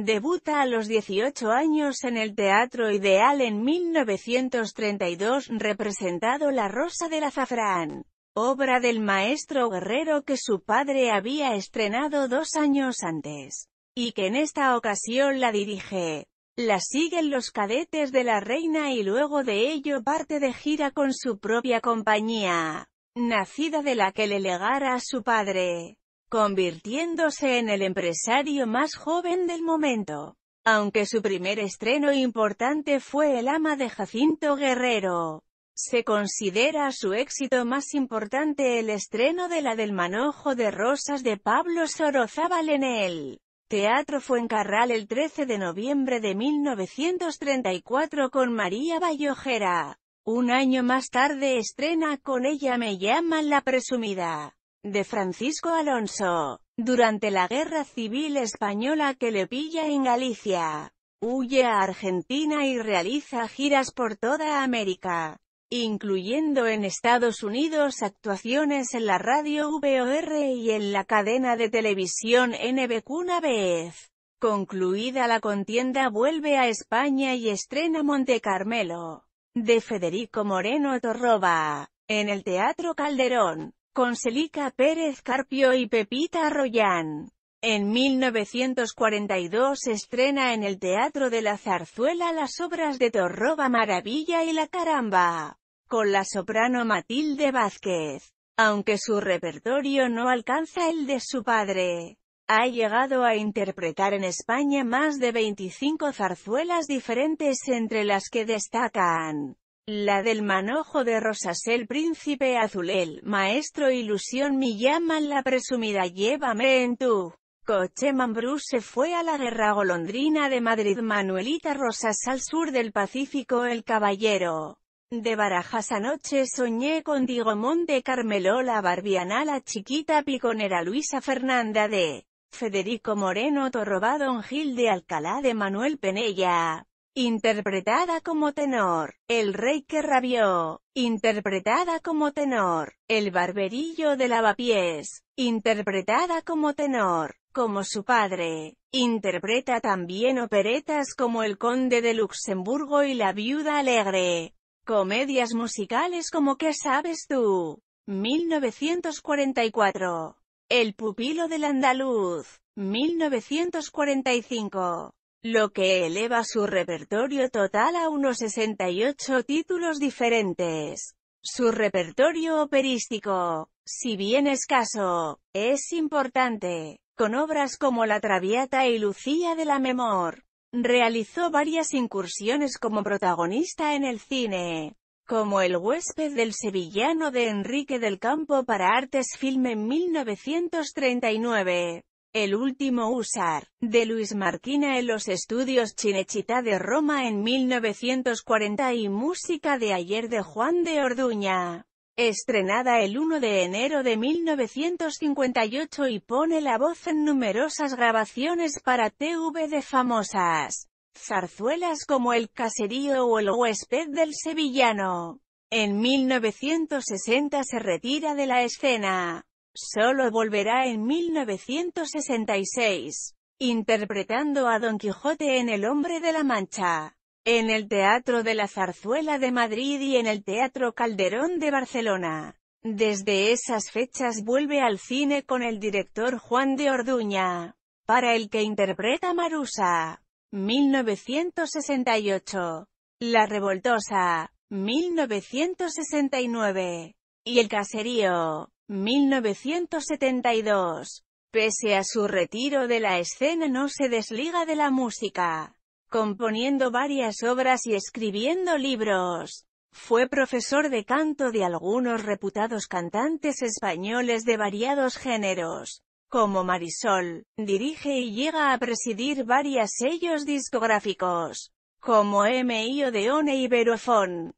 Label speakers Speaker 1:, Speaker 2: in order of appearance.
Speaker 1: Debuta a los 18 años en el Teatro Ideal en 1932 representado La Rosa del Azafrán, obra del maestro guerrero que su padre había estrenado dos años antes, y que en esta ocasión la dirige. La siguen los cadetes de la reina y luego de ello parte de gira con su propia compañía, nacida de la que le legara a su padre convirtiéndose en el empresario más joven del momento. Aunque su primer estreno importante fue El ama de Jacinto Guerrero, se considera su éxito más importante el estreno de la del Manojo de Rosas de Pablo Sorozábal en el Teatro Fuencarral el 13 de noviembre de 1934 con María Bayojera. Un año más tarde estrena con ella Me llaman la presumida de Francisco Alonso, durante la Guerra Civil Española que le pilla en Galicia. Huye a Argentina y realiza giras por toda América, incluyendo en Estados Unidos actuaciones en la radio VOR y en la cadena de televisión NBQ una vez. Concluida la contienda vuelve a España y estrena Monte Carmelo, de Federico Moreno Torroba, en el Teatro Calderón con Celica Pérez Carpio y Pepita Arroyán. En 1942 estrena en el Teatro de la Zarzuela las obras de Torroba Maravilla y La Caramba, con la soprano Matilde Vázquez. Aunque su repertorio no alcanza el de su padre, ha llegado a interpretar en España más de 25 zarzuelas diferentes entre las que destacan la del manojo de rosas el príncipe azul el maestro ilusión me llaman la presumida llévame en tu coche Mambrú se fue a la guerra golondrina de Madrid Manuelita Rosas al sur del Pacífico el caballero. De Barajas anoche soñé con Digomón de Carmelola, Barbiana la chiquita piconera Luisa Fernanda de Federico Moreno Torrobado Don Gil de Alcalá de Manuel Penella interpretada como tenor, El rey que rabió, interpretada como tenor, El barberillo de lavapiés, interpretada como tenor, como su padre. Interpreta también operetas como El conde de Luxemburgo y La viuda alegre. Comedias musicales como ¿Qué sabes tú? 1944. El pupilo del andaluz, 1945 lo que eleva su repertorio total a unos 68 títulos diferentes. Su repertorio operístico, si bien escaso, es importante, con obras como La Traviata y Lucía de la Memor. Realizó varias incursiones como protagonista en el cine, como El huésped del sevillano de Enrique del Campo para Artes Film en 1939. El último usar, de Luis Marquina en los estudios Chinechita de Roma en 1940 y música de ayer de Juan de Orduña. Estrenada el 1 de enero de 1958 y pone la voz en numerosas grabaciones para TV de famosas zarzuelas como El Caserío o El Huésped del Sevillano. En 1960 se retira de la escena solo volverá en 1966, interpretando a Don Quijote en El Hombre de la Mancha, en el Teatro de la Zarzuela de Madrid y en el Teatro Calderón de Barcelona. Desde esas fechas vuelve al cine con el director Juan de Orduña, para el que interpreta Marusa, 1968, La Revoltosa, 1969, y El Caserío, 1972. Pese a su retiro de la escena no se desliga de la música, componiendo varias obras y escribiendo libros. Fue profesor de canto de algunos reputados cantantes españoles de variados géneros, como Marisol. Dirige y llega a presidir varias sellos discográficos, como M.I. de y Iberofon.